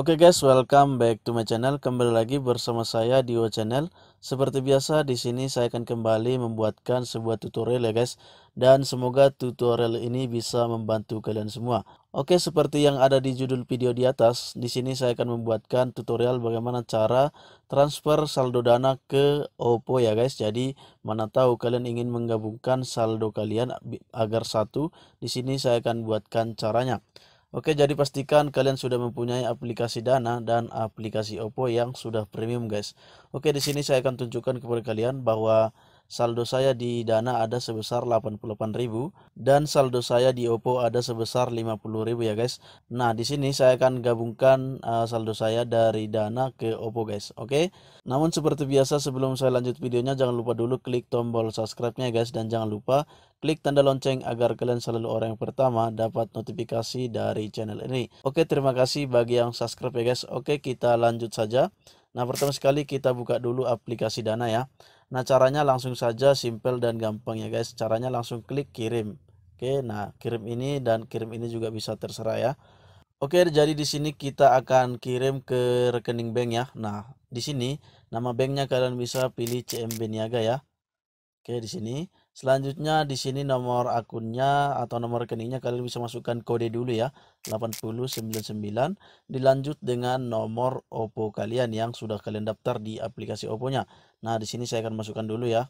Oke okay guys, welcome back to my channel. Kembali lagi bersama saya di Dio Channel. Seperti biasa di sini saya akan kembali membuatkan sebuah tutorial ya guys dan semoga tutorial ini bisa membantu kalian semua. Oke, okay, seperti yang ada di judul video di atas, di sini saya akan membuatkan tutorial bagaimana cara transfer saldo dana ke Oppo ya guys. Jadi, mana tahu kalian ingin menggabungkan saldo kalian agar satu, di sini saya akan buatkan caranya. Oke, jadi pastikan kalian sudah mempunyai aplikasi Dana dan aplikasi Oppo yang sudah premium, guys. Oke, di sini saya akan tunjukkan kepada kalian bahwa saldo saya di Dana ada sebesar 88.000 dan saldo saya di Oppo ada sebesar 50.000 ya guys. Nah, di sini saya akan gabungkan uh, saldo saya dari Dana ke Oppo guys. Oke. Okay? Namun seperti biasa sebelum saya lanjut videonya jangan lupa dulu klik tombol subscribe-nya guys dan jangan lupa klik tanda lonceng agar kalian selalu orang yang pertama dapat notifikasi dari channel ini. Oke, terima kasih bagi yang subscribe ya guys. Oke, kita lanjut saja. Nah, pertama sekali kita buka dulu aplikasi Dana ya. Nah, caranya langsung saja simple dan gampang ya, guys. Caranya langsung klik kirim. Oke, nah kirim ini dan kirim ini juga bisa terserah ya. Oke, jadi di sini kita akan kirim ke rekening bank ya. Nah, di sini nama banknya kalian bisa pilih CMB Niaga ya. Oke, di sini. Selanjutnya di sini nomor akunnya atau nomor rekeningnya kalian bisa masukkan kode dulu ya 8099 dilanjut dengan nomor OPPO kalian yang sudah kalian daftar di aplikasi OPPO-nya. Nah, di sini saya akan masukkan dulu ya.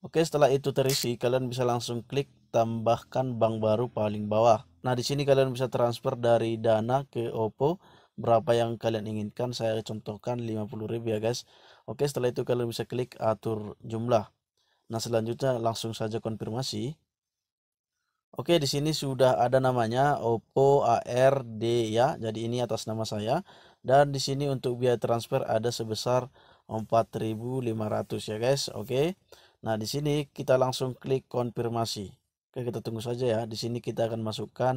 Oke, setelah itu terisi kalian bisa langsung klik tambahkan bank baru paling bawah. Nah, di sini kalian bisa transfer dari Dana ke OPPO berapa yang kalian inginkan. Saya contohkan 50.000 ya, guys. Oke, setelah itu kalian bisa klik atur jumlah. Nah, selanjutnya langsung saja konfirmasi. Oke, di sini sudah ada namanya Oppo ARD ya. Jadi ini atas nama saya dan di sini untuk biaya transfer ada sebesar 4.500 ya, guys. Oke. Nah, di sini kita langsung klik konfirmasi. Oke, kita tunggu saja ya. Di sini kita akan masukkan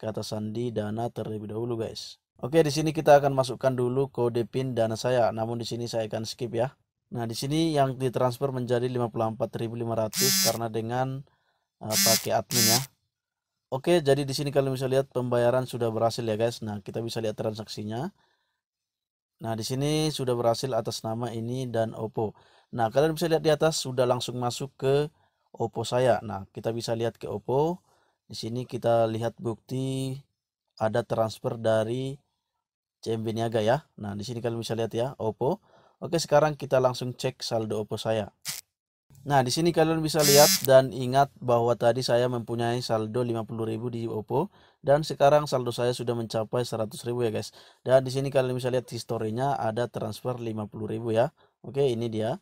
kata sandi dana terlebih dahulu, guys. Oke, di sini kita akan masukkan dulu kode PIN dana saya. Namun di sini saya akan skip ya. Nah, di sini yang ditransfer menjadi 54.500 karena dengan uh, pakai admin ya. Oke, jadi di sini kalian bisa lihat pembayaran sudah berhasil ya guys. Nah, kita bisa lihat transaksinya. Nah, di sini sudah berhasil atas nama ini dan Oppo. Nah, kalian bisa lihat di atas sudah langsung masuk ke Oppo saya. Nah, kita bisa lihat ke Oppo. Di sini kita lihat bukti ada transfer dari CMB Niaga ya. Nah, di sini kalian bisa lihat ya Oppo. Oke, sekarang kita langsung cek saldo Oppo saya. Nah, di sini kalian bisa lihat dan ingat bahwa tadi saya mempunyai saldo 50.000 di Oppo dan sekarang saldo saya sudah mencapai 100.000 ya, guys. Dan di sini kalian bisa lihat historinya ada transfer 50.000 ya. Oke, ini dia.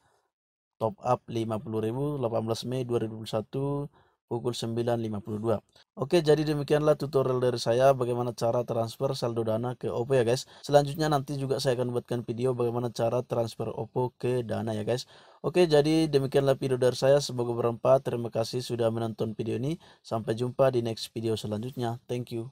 Top up 50.000 18 Mei 2021 pukul 9.52. Oke, jadi demikianlah tutorial dari saya bagaimana cara transfer saldo Dana ke OPPO ya guys. Selanjutnya nanti juga saya akan buatkan video bagaimana cara transfer OPPO ke Dana ya guys. Oke, jadi demikianlah video dari saya. Semoga bermanfaat. Terima kasih sudah menonton video ini. Sampai jumpa di next video selanjutnya. Thank you.